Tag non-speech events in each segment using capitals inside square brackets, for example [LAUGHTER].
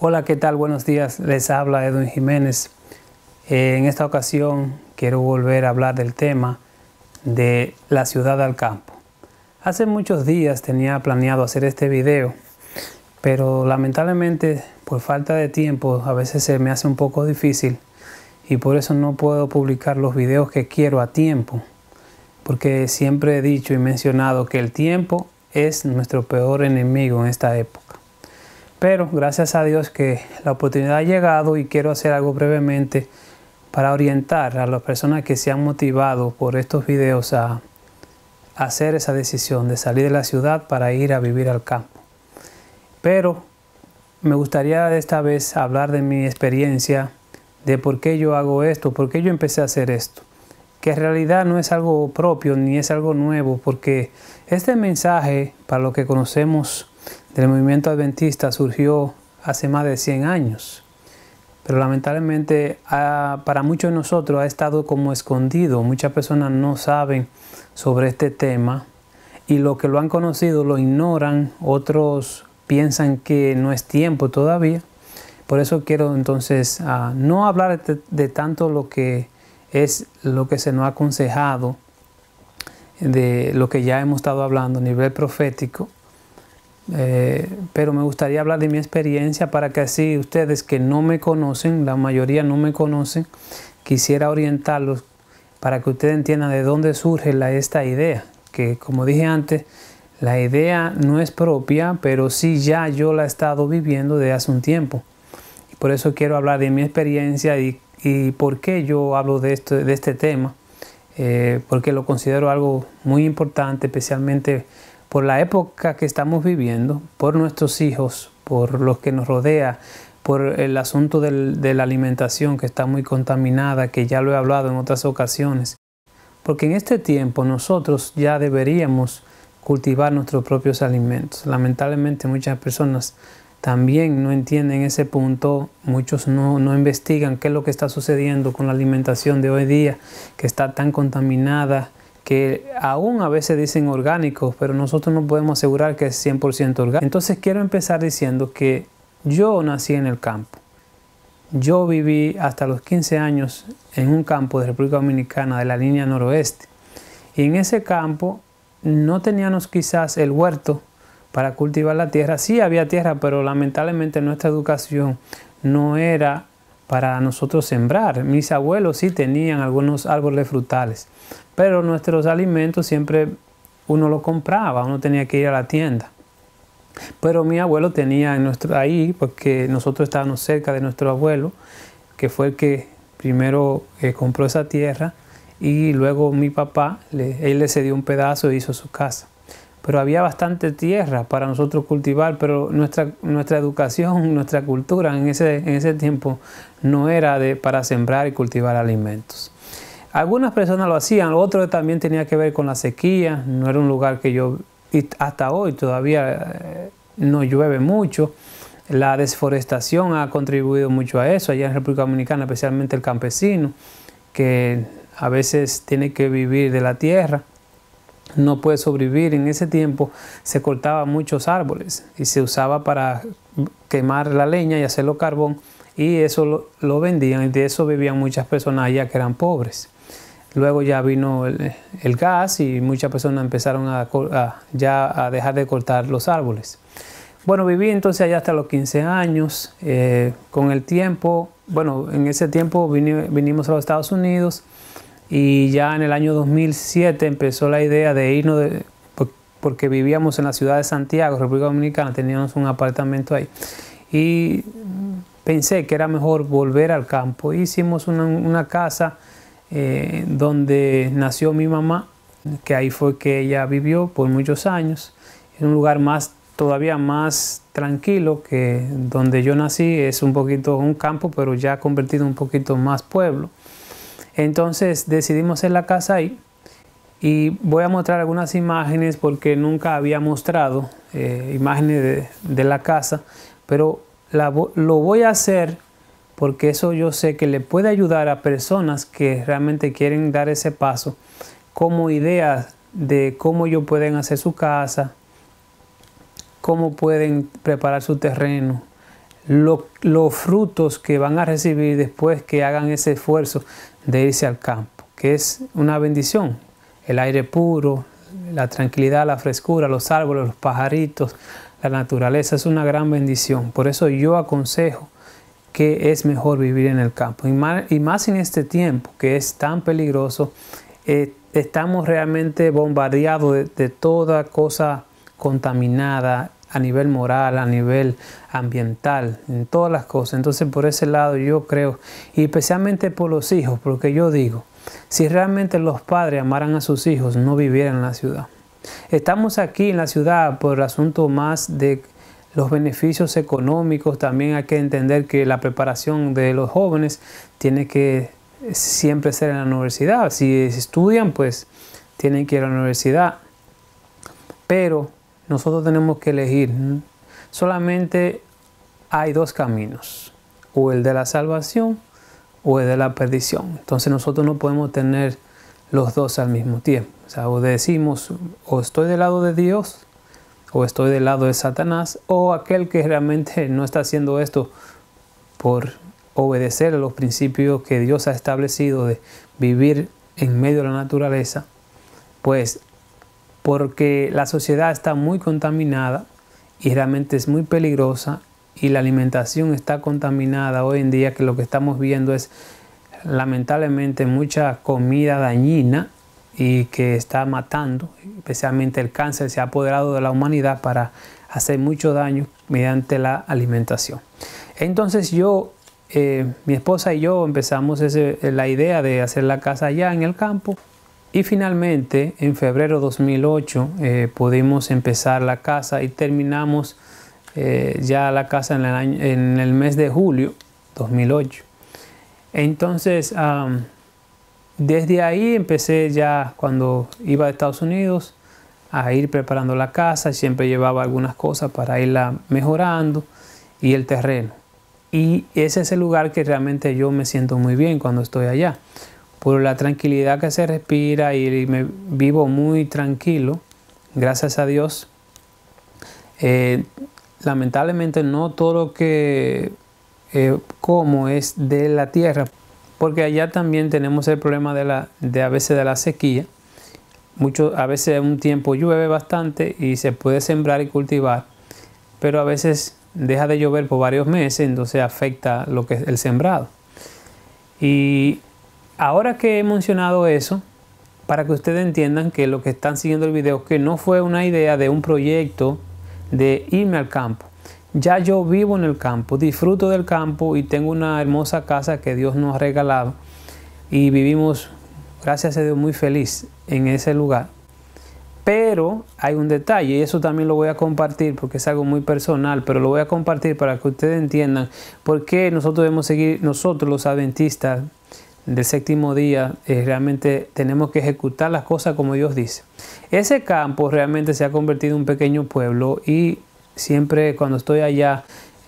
Hola, ¿qué tal? Buenos días. Les habla Edwin Jiménez. Eh, en esta ocasión quiero volver a hablar del tema de la ciudad al campo. Hace muchos días tenía planeado hacer este video, pero lamentablemente por falta de tiempo a veces se me hace un poco difícil y por eso no puedo publicar los videos que quiero a tiempo, porque siempre he dicho y mencionado que el tiempo es nuestro peor enemigo en esta época. Pero gracias a Dios que la oportunidad ha llegado y quiero hacer algo brevemente para orientar a las personas que se han motivado por estos videos a hacer esa decisión de salir de la ciudad para ir a vivir al campo. Pero me gustaría esta vez hablar de mi experiencia, de por qué yo hago esto, por qué yo empecé a hacer esto, que en realidad no es algo propio ni es algo nuevo, porque este mensaje, para lo que conocemos del movimiento adventista, surgió hace más de 100 años pero lamentablemente para muchos de nosotros ha estado como escondido. Muchas personas no saben sobre este tema y los que lo han conocido lo ignoran, otros piensan que no es tiempo todavía. Por eso quiero entonces ah, no hablar de, de, tanto lo que es lo que se nos ha aconsejado, de lo que ya hemos estado hablando a nivel profético, eh, pero me gustaría hablar de mi experiencia para que así ustedes que no me conocen, la mayoría no me conocen, quisiera orientarlos para que ustedes entiendan de dónde surge esta idea, que como dije antes, la idea no es propia, pero sí ya yo la he estado viviendo desde hace un tiempo. Y por eso quiero hablar de mi experiencia y, por qué yo hablo de, de este tema, eh, porque lo considero algo muy importante, especialmente por la época que estamos viviendo, por nuestros hijos, por los que nos rodea, por el asunto de la alimentación que está muy contaminada, que ya lo he hablado en otras ocasiones. Porque en este tiempo nosotros ya deberíamos cultivar nuestros propios alimentos. Lamentablemente muchas personas también no entienden ese punto, muchos no, investigan qué es lo que está sucediendo con la alimentación de hoy día, que está tan contaminada, que aún a veces dicen orgánicos, pero nosotros no podemos asegurar que es 100% orgánico. Entonces quiero empezar diciendo que yo nací en el campo. Yo viví hasta los 15 años en un campo de República Dominicana de la línea noroeste. Y en ese campo no teníamos quizás el huerto para cultivar la tierra. Sí había tierra, pero lamentablemente nuestra educación no era para nosotros sembrar. Mis abuelos sí tenían algunos árboles frutales, pero nuestros alimentos siempre uno los compraba, uno tenía que ir a la tienda. Pero mi abuelo tenía en nuestro, ahí, porque nosotros estábamos cerca de nuestro abuelo, que fue el que primero eh, compró esa tierra y luego mi papá, le, él le cedió un pedazo e hizo su casa pero había bastante tierra para nosotros cultivar, pero nuestra, nuestra educación, [LAUGHS] nuestra cultura en ese, en ese tiempo no era de, para sembrar y cultivar alimentos. Algunas personas lo hacían, otro también tenía que ver con la sequía, no era un lugar que yo, hasta hoy todavía eh, no llueve mucho, la desforestación ha contribuido mucho a eso, allá en República Dominicana, especialmente el campesino, que a veces tiene que vivir de la tierra no puede sobrevivir. En ese tiempo se cortaban muchos árboles y se usaba para quemar la leña y hacerlo carbón y eso lo, vendían y de eso vivían muchas personas allá que eran pobres. Luego ya vino el, gas y muchas personas empezaron a, ya a dejar de cortar los árboles. Bueno, viví entonces allá hasta los 15 años. Eh, con el tiempo, bueno, en ese tiempo vinimos a los Estados Unidos y ya en el año 2007 empezó la idea de irnos, porque vivíamos en la ciudad de Santiago, República Dominicana, teníamos un apartamento ahí. Y pensé que era mejor volver al campo. Hicimos una, casa eh, donde nació mi mamá, que ahí fue que ella vivió por muchos años, en un lugar más todavía más tranquilo que donde yo nací, es un poquito un campo, pero ya convertido un poquito más pueblo. Entonces decidimos hacer la casa ahí y voy a mostrar algunas imágenes porque nunca había mostrado eh, imágenes de, la casa, pero lo voy a hacer porque eso yo sé que le puede ayudar a personas que realmente quieren dar ese paso como ideas de cómo ellos pueden hacer su casa, cómo pueden preparar su terreno, los frutos que van a recibir después que hagan ese esfuerzo de irse al campo, que es una bendición. El aire puro, la tranquilidad, la frescura, los árboles, los pajaritos, la naturaleza es una gran bendición. Por eso yo aconsejo que es mejor vivir en el campo. Y más, y más en este tiempo que es tan peligroso, eh, estamos realmente bombardeados de toda cosa contaminada, a nivel moral, a nivel ambiental, en todas las cosas. Entonces por ese lado yo creo, y especialmente por los hijos, porque yo digo, si realmente los padres amaran a sus hijos, no vivieran en la ciudad. Estamos aquí en la ciudad por el asunto más de los beneficios económicos, también hay que entender que la preparación de los jóvenes tiene que siempre ser en la universidad. Si estudian, pues tienen que ir a la universidad. Pero nosotros tenemos que elegir. Solamente hay dos caminos, o el de la salvación o el de la perdición. Entonces nosotros no podemos tener los dos al mismo tiempo. O sea, o decimos, o estoy del lado de Dios, o estoy del lado de Satanás, o aquel que realmente [LAUGHS] no está haciendo esto por obedecer a los principios que Dios ha establecido de vivir en medio de la naturaleza, pues porque la sociedad está muy contaminada y realmente es muy peligrosa y la alimentación está contaminada hoy en día que lo que estamos viendo es lamentablemente mucha comida dañina y que está matando, especialmente el cáncer se ha apoderado de la humanidad para hacer mucho daño mediante la alimentación. Entonces yo, eh, mi esposa y yo empezamos la idea de hacer la casa allá en el campo y finalmente, en febrero 2008, eh, pudimos empezar la casa y terminamos eh, ya la casa en el, en el, mes de julio 2008. Entonces, desde ahí empecé ya cuando iba a Estados Unidos a ir preparando la casa, siempre llevaba algunas cosas para irla mejorando y el terreno. Y ese es el lugar que realmente yo me siento muy bien cuando estoy allá por la tranquilidad que se respira y me vivo muy tranquilo, gracias a Dios. Eh, lamentablemente no todo lo que eh, como es de la tierra, porque allá también tenemos el problema de, la, de a veces de la sequía. Mucho, a veces un tiempo llueve bastante y se puede sembrar y cultivar, pero a veces deja de llover por varios meses, entonces afecta lo que es el sembrado. Y Ahora que he mencionado eso, para que ustedes entiendan que lo que están siguiendo el video, que no fue una idea de un proyecto de irme al campo. Ya yo vivo en el campo, disfruto del campo y tengo una hermosa casa que Dios nos ha regalado y vivimos, gracias a Dios, muy feliz en ese lugar. Pero hay un detalle y eso también lo voy a compartir porque es algo muy personal, pero lo voy a compartir para que ustedes entiendan por qué nosotros debemos seguir, nosotros los adventistas, del séptimo día, realmente tenemos que ejecutar las cosas como Dios dice. Ese campo realmente se ha convertido en un pequeño pueblo y siempre cuando estoy allá,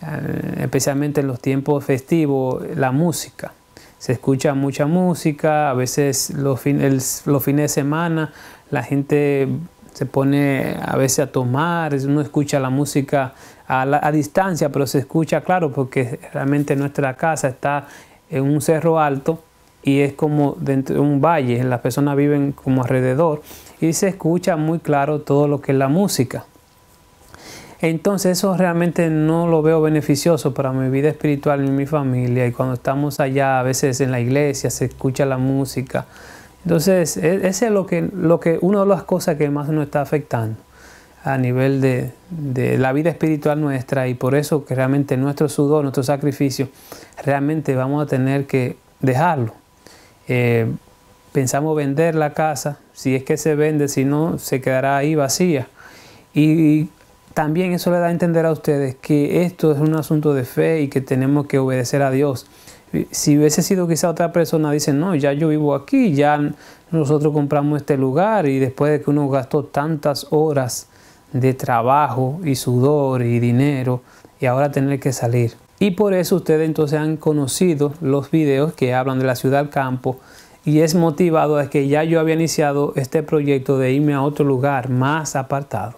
eh, especialmente en los tiempos festivos, la música. Se escucha mucha música, a veces los, los fines de semana la gente se pone a veces a tomar, uno escucha la música a, distancia, pero se escucha claro porque realmente nuestra casa está en un cerro alto y es como dentro de un valle, las personas viven como alrededor y se escucha muy claro todo lo que es la música. Entonces eso realmente no lo veo beneficioso para mi vida espiritual y mi familia y cuando estamos allá a veces en la iglesia se escucha la música. Entonces e, ese es lo que, lo que una de las cosas que más nos está afectando a nivel de, de, la vida espiritual nuestra y por eso que realmente nuestro sudor, nuestro sacrificio, realmente vamos a tener que dejarlo eh, pensamos vender la casa, si es que se vende, si no, se quedará ahí vacía. Y también eso le da a entender a ustedes que esto es un asunto de fe y que tenemos que obedecer a Dios. Si hubiese sido quizá otra persona, dice, no, ya yo vivo aquí, ya nosotros compramos este lugar y después de que uno gastó tantas horas de trabajo y sudor y dinero y ahora tener que salir. Y por eso ustedes entonces han conocido los videos que hablan de la ciudad al campo y es motivado a que ya yo había iniciado este proyecto de irme a otro lugar más apartado.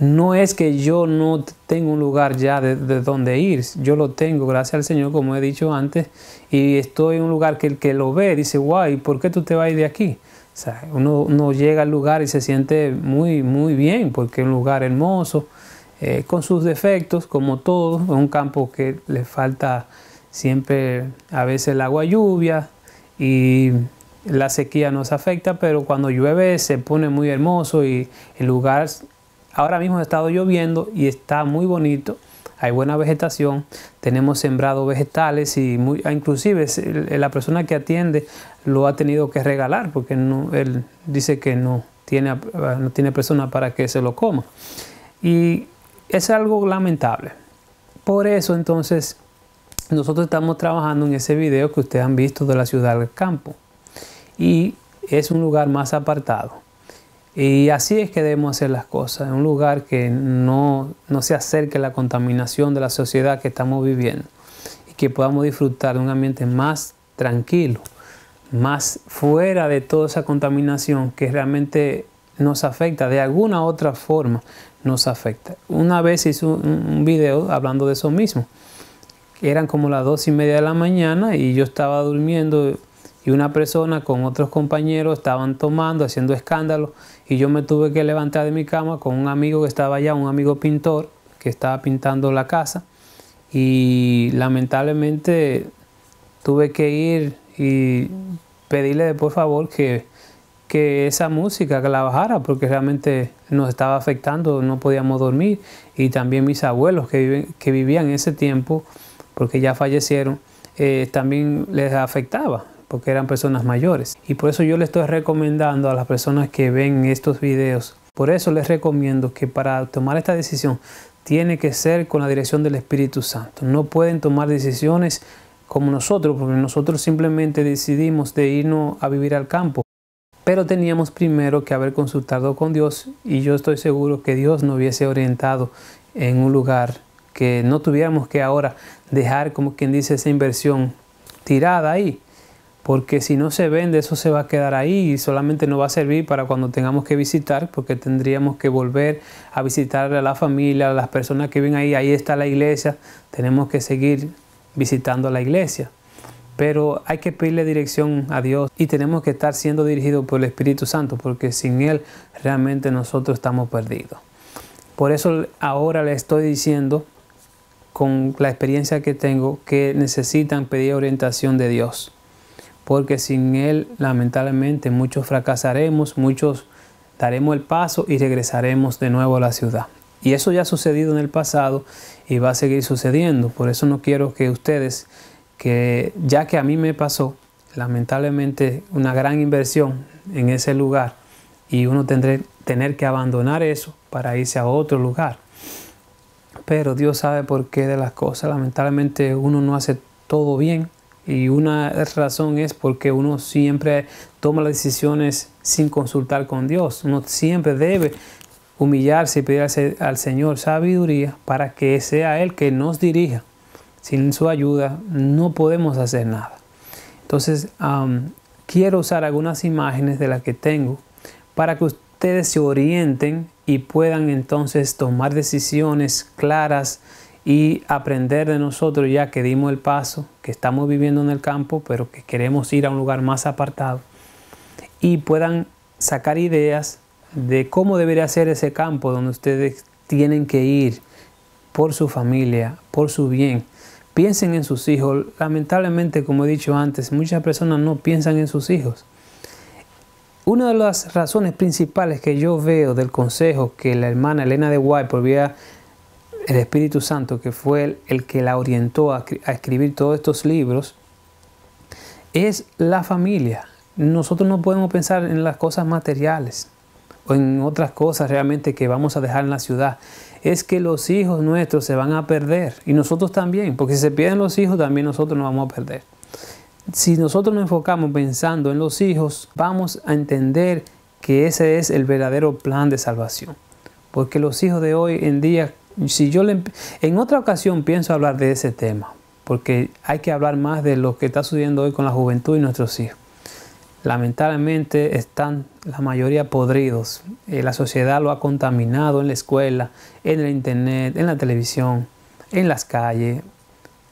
No es que yo no tengo un lugar ya de, donde ir, yo lo tengo, gracias al Señor, como he dicho antes, y estoy en un lugar que el que lo ve dice, guay, ¿por qué tú te vas de aquí? O sea, uno, uno llega al lugar y se siente muy, muy bien, porque es un lugar hermoso, eh, con sus defectos, como todo, un campo que le falta siempre a veces el agua lluvia y la sequía nos afecta, pero cuando llueve se pone muy hermoso y el lugar ahora mismo ha estado lloviendo y está muy bonito, hay buena vegetación, tenemos sembrado vegetales y muy, ah, inclusive la persona que atiende lo ha tenido que regalar porque no, él dice que no tiene, ah, no tiene persona para que se lo coma. Y es algo lamentable. Por eso entonces nosotros estamos trabajando en ese video que ustedes han visto de la ciudad del campo. Y es un lugar más apartado. Y así es que debemos hacer las cosas, en un lugar que no, no se acerque a la contaminación de la sociedad que estamos viviendo y que podamos disfrutar de un ambiente más tranquilo, más fuera de toda esa contaminación que realmente nos afecta, de alguna otra forma nos afecta. Una vez hice un video hablando de eso mismo. Eran como las dos y media de la mañana y yo estaba durmiendo y una persona con otros compañeros estaban tomando, haciendo escándalo y yo me tuve que levantar de mi cama con un amigo que estaba allá, un amigo pintor que estaba pintando la casa y lamentablemente tuve que ir y pedirle por favor que que esa música que la bajara porque realmente nos estaba afectando, no podíamos dormir y también mis abuelos que, viven, que vivían en ese tiempo porque ya fallecieron, eh, también les afectaba porque eran personas mayores. Y por eso yo les estoy recomendando a las personas que ven estos videos, por eso les recomiendo que para tomar esta decisión tiene que ser con la dirección del Espíritu Santo. No pueden tomar decisiones como nosotros, porque nosotros simplemente decidimos de irnos a vivir al campo. Pero teníamos primero que haber consultado con Dios y yo estoy seguro que Dios nos hubiese orientado en un lugar que no tuviéramos que ahora dejar, como quien dice, esa inversión tirada ahí. Porque si no se vende, eso se va a quedar ahí y solamente no va a servir para cuando tengamos que visitar, porque tendríamos que volver a visitar a la familia, a las personas que viven ahí. Ahí está la iglesia, tenemos que seguir visitando a la iglesia pero hay que pedirle dirección a Dios y tenemos que estar siendo dirigidos por el Espíritu Santo, porque sin Él realmente nosotros estamos perdidos. Por eso ahora le estoy diciendo, con la experiencia que tengo, que necesitan pedir orientación de Dios, porque sin Él lamentablemente muchos fracasaremos, muchos daremos el paso y regresaremos de nuevo a la ciudad. Y eso ya ha sucedido en el pasado y va a seguir sucediendo, por eso no quiero que ustedes que ya que a mí me pasó, lamentablemente, una gran inversión en ese lugar y uno tendré tener que abandonar eso para irse a otro lugar. Pero Dios sabe por qué de las cosas. Lamentablemente uno no hace todo bien y una razón es porque uno siempre toma las decisiones sin consultar con Dios. Uno siempre debe humillarse y pedir al Señor sabiduría para que sea Él que nos dirija sin su ayuda no podemos hacer nada. Entonces, quiero usar algunas imágenes de las que tengo para que ustedes se orienten y puedan entonces tomar decisiones claras y aprender de nosotros ya que dimos el paso, que estamos viviendo en el campo, pero que queremos ir a un lugar más apartado y puedan sacar ideas de cómo debería ser ese campo donde ustedes tienen que ir por su familia, por su bien piensen en sus hijos. Lamentablemente, como he dicho antes, muchas personas no piensan en sus hijos. Una de las razones principales que yo veo del consejo que la hermana Elena de White por vía el Espíritu Santo, que fue el, que la orientó a escribir todos estos libros, es la familia. Nosotros no podemos pensar en las cosas materiales o en otras cosas realmente que vamos a dejar en la ciudad es que los hijos nuestros se van a perder y nosotros también, porque si se pierden los hijos también nosotros nos vamos a perder. Si nosotros nos enfocamos pensando en los hijos, vamos a entender que ese es el verdadero plan de salvación. Porque los hijos de hoy en día, si yo le, en otra ocasión pienso hablar de ese tema, porque hay que hablar más de lo que está sucediendo hoy con la juventud y nuestros hijos lamentablemente están la mayoría podridos. Eh, la sociedad lo ha contaminado en la escuela, en el internet, en la televisión, en las calles.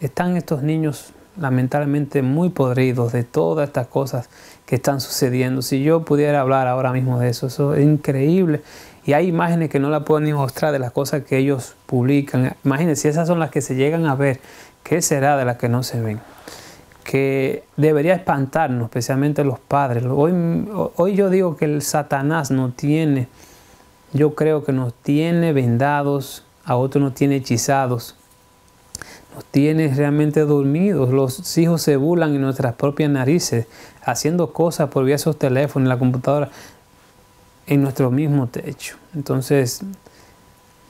Están estos niños lamentablemente muy podridos de todas estas cosas que están sucediendo. Si yo pudiera hablar ahora mismo de eso, eso es increíble. Y hay imágenes que no la puedo ni mostrar de las cosas que ellos publican. Imagínense, esas son las que se llegan a ver. ¿Qué será de las que no se ven? que debería espantarnos, especialmente los padres. Hoy, hoy yo digo que el Satanás no tiene, yo creo que nos tiene vendados, a otros nos tiene hechizados, nos tiene realmente dormidos. Los hijos se burlan en nuestras propias narices, haciendo cosas por vía de esos teléfonos, la computadora, en nuestro mismo techo. Entonces,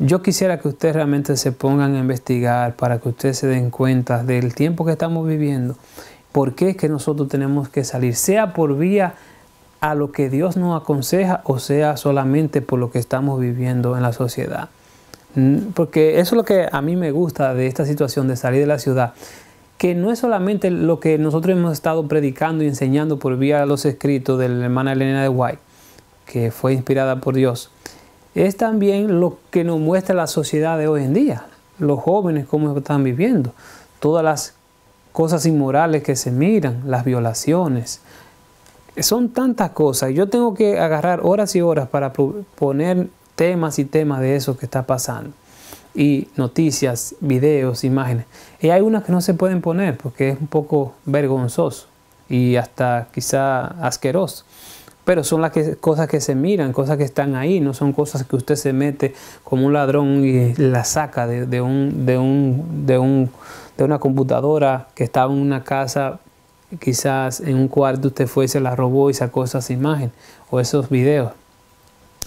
yo quisiera que ustedes realmente se pongan a investigar para que ustedes se den cuenta del tiempo que estamos viviendo. ¿Por qué es que nosotros tenemos que salir? Sea por vía a lo que Dios nos aconseja o sea solamente por lo que estamos viviendo en la sociedad. Mm, porque eso es lo que a mí me gusta de esta situación de salir de la ciudad, que no es solamente lo que nosotros hemos estado predicando y enseñando por vía a los escritos de la hermana Elena de Guay. que fue inspirada por Dios, es también lo que nos muestra la sociedad de hoy en día, los jóvenes cómo están viviendo, todas las cosas inmorales que se miran, las violaciones. Son tantas cosas. Yo tengo que agarrar horas y horas para poner temas y temas de eso que está pasando. Y noticias, videos, imágenes. Y hay unas que no se pueden poner porque es un poco vergonzoso y hasta quizá asqueroso. Pero son las cosas que se miran, cosas que están ahí, no son cosas que usted se mete como un ladrón y la saca de, un, de, un, de, de una computadora que estaba en una casa, quizás en un cuarto usted fue y se la robó y sacó esas imágenes o esos videos.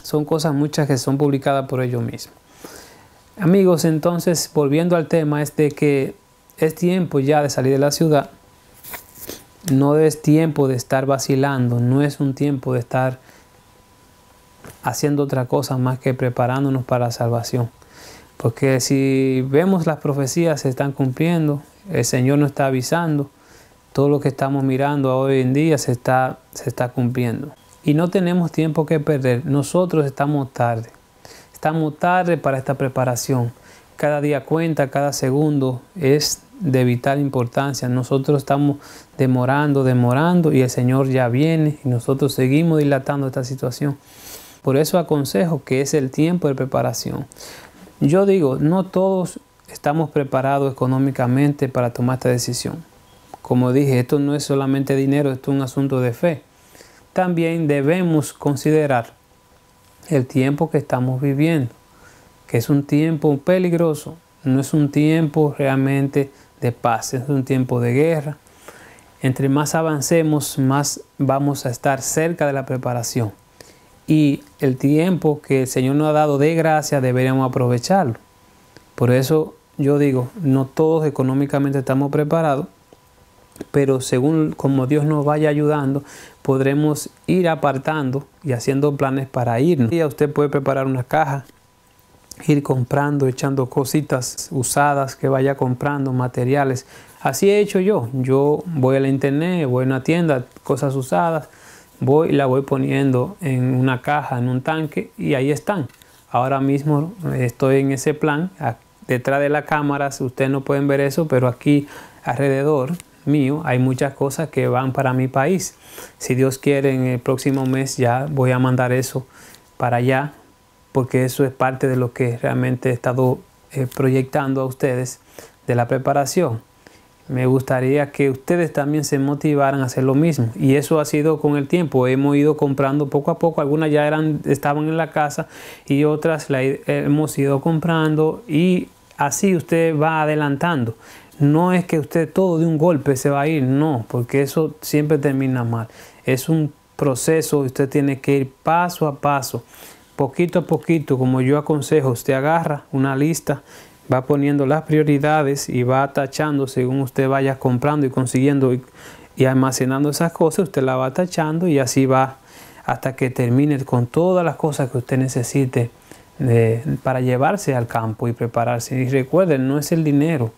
Son cosas muchas que son publicadas por ellos mismos. Amigos, entonces volviendo al tema, es de que es tiempo ya de salir de la ciudad no es tiempo de estar vacilando, no es un tiempo de estar haciendo otra cosa más que preparándonos para la salvación. Porque si vemos las profecías se están cumpliendo, el Señor nos está avisando, todo lo que estamos mirando hoy en día se está, se está cumpliendo. Y no tenemos tiempo que perder, nosotros estamos tarde, estamos tarde para esta preparación. Cada día cuenta, cada segundo es de vital importancia. Nosotros estamos demorando, demorando y el Señor ya viene y nosotros seguimos dilatando esta situación. Por eso aconsejo que es el tiempo de preparación. Yo digo, no todos estamos preparados económicamente para tomar esta decisión. Como dije, esto no es solamente dinero, esto es un asunto de fe. También debemos considerar el tiempo que estamos viviendo, que es un tiempo peligroso, no es un tiempo realmente de paz, es un tiempo de guerra. Entre más avancemos, más vamos a estar cerca de la preparación. Y el tiempo que el Señor nos ha dado de gracia deberíamos aprovecharlo. Por eso yo digo, no todos económicamente estamos preparados, pero según como Dios nos vaya ayudando, podremos ir apartando y haciendo planes para irnos. Y usted puede preparar una caja ir comprando, echando cositas usadas que vaya comprando, materiales. Así he hecho yo. Yo voy a la internet, voy a una tienda, cosas usadas, voy y la voy poniendo en una caja, en un tanque y ahí están. Ahora mismo estoy en ese plan. Detrás de la cámara, ustedes no pueden ver eso, pero aquí alrededor mío hay muchas cosas que van para mi país. Si Dios quiere, en el próximo mes ya voy a mandar eso para allá porque eso es parte de lo que realmente he estado eh, proyectando a ustedes de la preparación. Me gustaría que ustedes también se motivaran a hacer lo mismo. Y eso ha sido con el tiempo. Hemos ido comprando poco a poco. Algunas ya estaban en la casa y otras las hemos ido comprando. Y así usted va adelantando. No es que usted todo de un golpe se va a ir. No, porque eso siempre termina mal. Es un proceso. Usted tiene que ir paso a paso poquito a poquito, como yo aconsejo, usted agarra una lista, va poniendo las prioridades y va tachando según usted vaya comprando y consiguiendo y, almacenando esas cosas, usted la va tachando y así va hasta que termine con todas las cosas que usted necesite eh, para llevarse al campo y prepararse. Y recuerden, no es el dinero,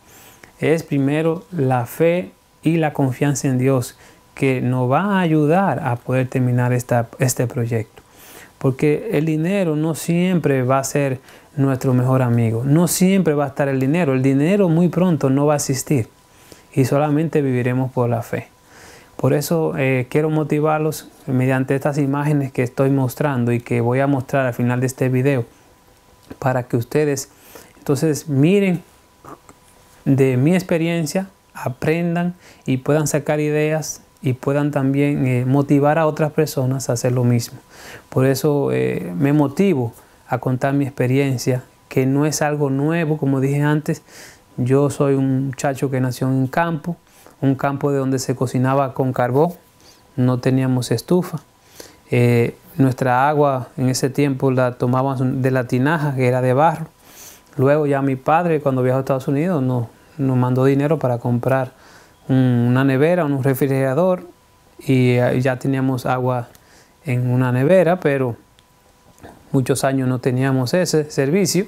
es primero la fe y la confianza en Dios que nos va a ayudar a poder terminar este proyecto porque el dinero no siempre va a ser nuestro mejor amigo, no siempre va a estar el dinero, el dinero muy pronto no va a existir y solamente viviremos por la fe. Por eso eh, quiero motivarlos mediante estas imágenes que estoy mostrando y que voy a mostrar al final de este video para que ustedes entonces miren de mi experiencia, aprendan y puedan sacar ideas y puedan también eh, motivar a otras personas a hacer lo mismo. Por eso eh, me motivo a contar mi experiencia, que no es algo nuevo, como dije antes, yo soy un muchacho que nació en un campo, un campo de donde se cocinaba con carbón, no teníamos estufa. Eh, nuestra agua en ese tiempo la tomábamos de la tinaja, que era de barro. Luego ya mi padre, cuando viajó a Estados Unidos, nos mandó dinero para comprar una nevera, un refrigerador y ah, ya teníamos agua en una nevera, pero muchos años no teníamos ese servicio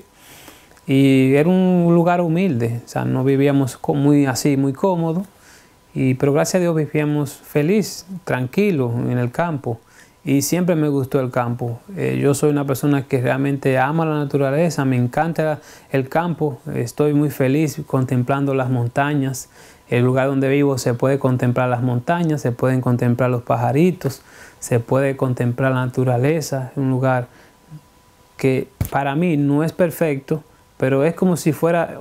y era un lugar humilde, o sea, no vivíamos muy así, muy cómodo, y, pero gracias a Dios vivíamos feliz, tranquilo en el campo y siempre me gustó el campo. Eh, yo soy una persona que realmente ama la naturaleza, me encanta el campo, estoy muy feliz contemplando las montañas el lugar donde vivo se puede contemplar las montañas, se pueden contemplar los pajaritos, se puede contemplar la naturaleza. Un lugar que para mí no es perfecto, pero es como si fuera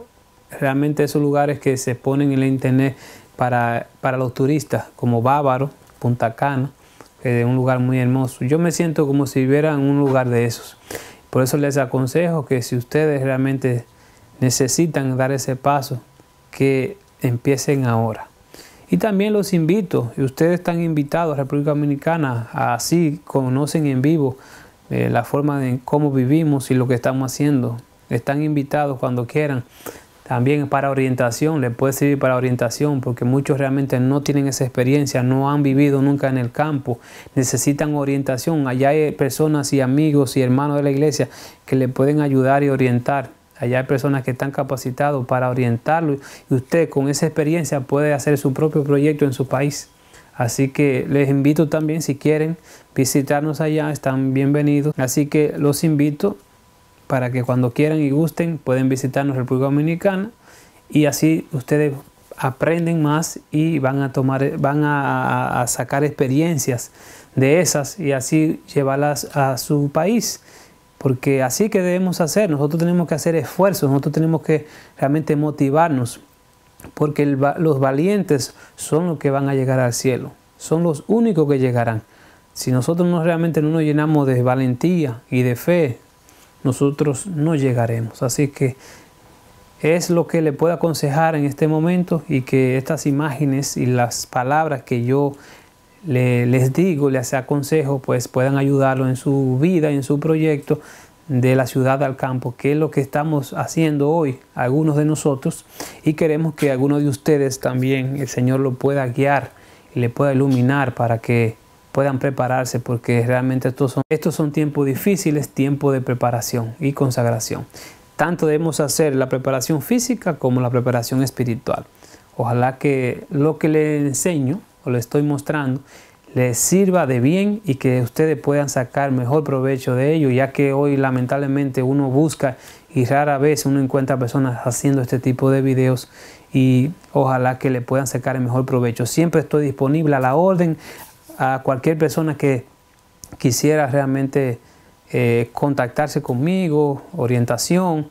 realmente esos lugares que se ponen en la internet para, para los turistas, como Bávaro, Punta Cana, que es un lugar muy hermoso. Yo me siento como si viviera en un lugar de esos. Por eso les aconsejo que si ustedes realmente necesitan dar ese paso, que empiecen ahora. Y también los invito, y ustedes están invitados a República Dominicana, así conocen en vivo eh, la forma de cómo vivimos y lo que estamos haciendo. Están invitados cuando quieran. También para orientación, les puede servir para orientación, porque muchos realmente no tienen esa experiencia, no han vivido nunca en el campo, necesitan orientación. Allá hay personas y amigos y hermanos de la iglesia que le pueden ayudar y orientar Allá hay personas que están capacitados para orientarlo y usted con esa experiencia puede hacer su propio proyecto en su país. Así que les invito también, si quieren visitarnos allá, están bienvenidos. Así que los invito para que cuando quieran y gusten pueden visitarnos República Dominicana y así ustedes aprenden más y van a tomar, van a sacar experiencias de esas y así llevarlas a su país. Porque así que debemos hacer, nosotros tenemos que hacer esfuerzos, nosotros tenemos que realmente motivarnos, porque los valientes son los que van a llegar al cielo, son los únicos que llegarán. Si nosotros no realmente no nos llenamos de valentía y de fe, nosotros no llegaremos. Así que es lo que le puedo aconsejar en este momento y que estas imágenes y las palabras que yo les digo, les aconsejo, pues puedan ayudarlo en su vida, en su proyecto de la ciudad al campo, que es lo que estamos haciendo hoy algunos de nosotros y queremos que algunos de ustedes también el Señor lo pueda guiar y le pueda iluminar para que puedan prepararse porque realmente estos son, estos son tiempos difíciles, tiempo de preparación y consagración. Tanto debemos hacer la preparación física como la preparación espiritual. Ojalá que lo que le enseño o le estoy mostrando les sirva de bien y que ustedes puedan sacar mejor provecho de ello, ya que hoy lamentablemente uno busca y rara vez uno encuentra personas haciendo este tipo de videos y ojalá que le puedan sacar el mejor provecho. Siempre estoy disponible a la orden a cualquier persona que quisiera realmente eh, contactarse conmigo, orientación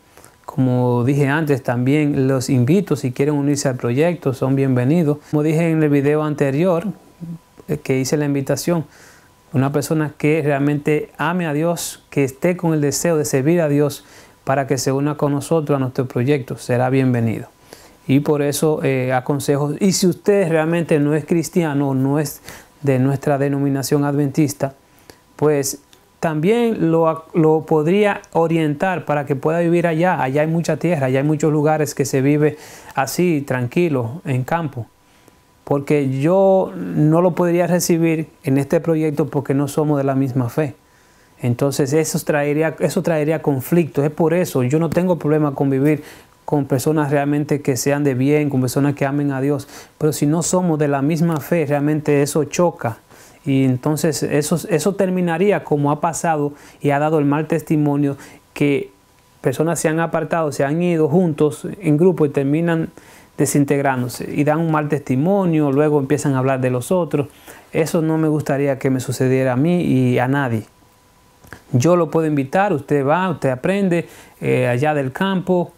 como dije antes, también los invito si quieren unirse al proyecto, son bienvenidos. Como dije en el video anterior eh, que hice la invitación, una persona que realmente ame a Dios, que esté con el deseo de servir a Dios para que se una con nosotros a nuestro proyecto, será bienvenido. Y por eso eh, aconsejo, y si usted realmente no es cristiano, no es de nuestra denominación adventista, pues también lo, podría orientar para que pueda vivir allá. Allá hay mucha tierra, allá hay muchos lugares que se vive así, tranquilo, en campo. Porque yo no lo podría recibir en este proyecto porque no somos de la misma fe. Entonces eso traería, eso traería conflictos. Es por eso yo no tengo problema con vivir con personas realmente que sean de bien, con personas que amen a Dios. Pero si no somos de la misma fe, realmente eso choca y entonces eso, eso terminaría como ha pasado y ha dado el mal testimonio que personas se han apartado, se han ido juntos en grupo y terminan desintegrándose y dan un mal testimonio, luego empiezan a hablar de los otros. Eso no me gustaría que me sucediera a mí y a nadie. Yo lo puedo invitar, usted va, usted aprende eh, allá del campo,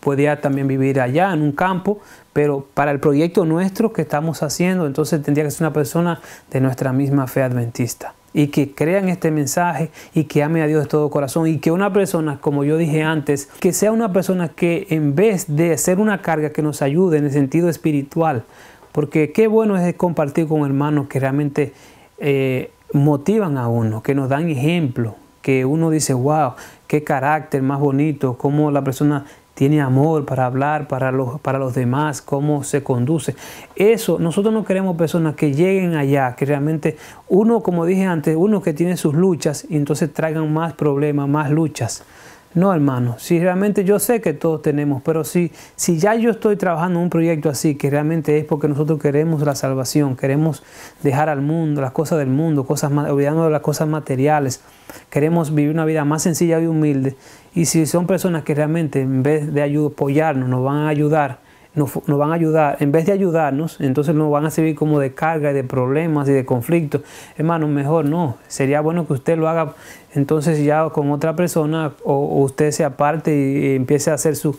podría también vivir allá en un campo, pero para el proyecto nuestro que estamos haciendo, entonces tendría que ser una persona de nuestra misma fe adventista y que crean este mensaje y que ame a Dios de todo corazón y que una persona, como yo dije antes, que sea una persona que en vez de ser una carga que nos ayude en el sentido espiritual, porque qué bueno es compartir con hermanos que realmente eh, motivan a uno, que nos dan ejemplo, que uno dice, wow, qué carácter más bonito, cómo la persona tiene amor para hablar, para los, para los demás, cómo se conduce. Eso, nosotros no queremos personas que lleguen allá, que realmente uno, como dije antes, uno que tiene sus luchas y entonces traigan más problemas, más luchas. No, hermano, si realmente yo sé que todos tenemos, pero si, si ya yo estoy trabajando en un proyecto así, que realmente es porque nosotros queremos la salvación, queremos dejar al mundo, las cosas del mundo, cosas olvidando las cosas materiales, queremos vivir una vida más sencilla y humilde, y si son personas que realmente en vez de apoyarnos, nos van a ayudar, nos, van a ayudar, en vez de ayudarnos, entonces nos van a servir como de carga y de problemas y de conflictos. Hermano, mejor no. Sería bueno que usted lo haga entonces ya con otra persona o, usted se aparte y, empiece a hacer su,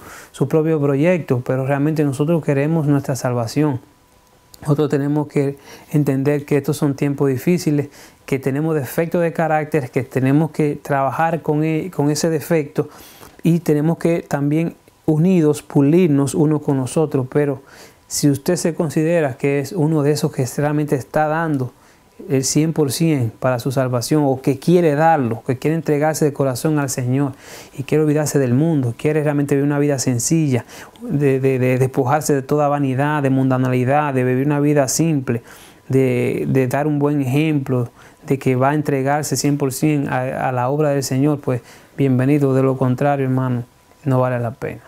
propio proyecto, pero realmente nosotros queremos nuestra salvación. Nosotros tenemos que entender que estos son tiempos difíciles, que tenemos defectos de carácter, que tenemos que trabajar con, e, con ese defecto y tenemos que también unidos, pulirnos uno con nosotros, pero si usted se considera que es uno de esos que realmente está dando el 100% para su salvación o que quiere darlo, que quiere entregarse de corazón al Señor y quiere olvidarse del mundo, quiere realmente vivir una vida sencilla, de, despojarse de toda vanidad, de mundanalidad, de vivir una vida simple, de, dar un buen ejemplo, de que va a entregarse 100% cien a la obra del Señor, pues bienvenido, de lo contrario hermano, no vale la pena.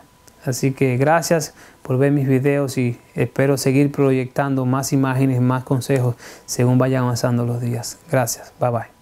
Así que gracias por ver mis videos y espero seguir proyectando más imágenes, más consejos según vayan avanzando los días. Gracias. Bye bye.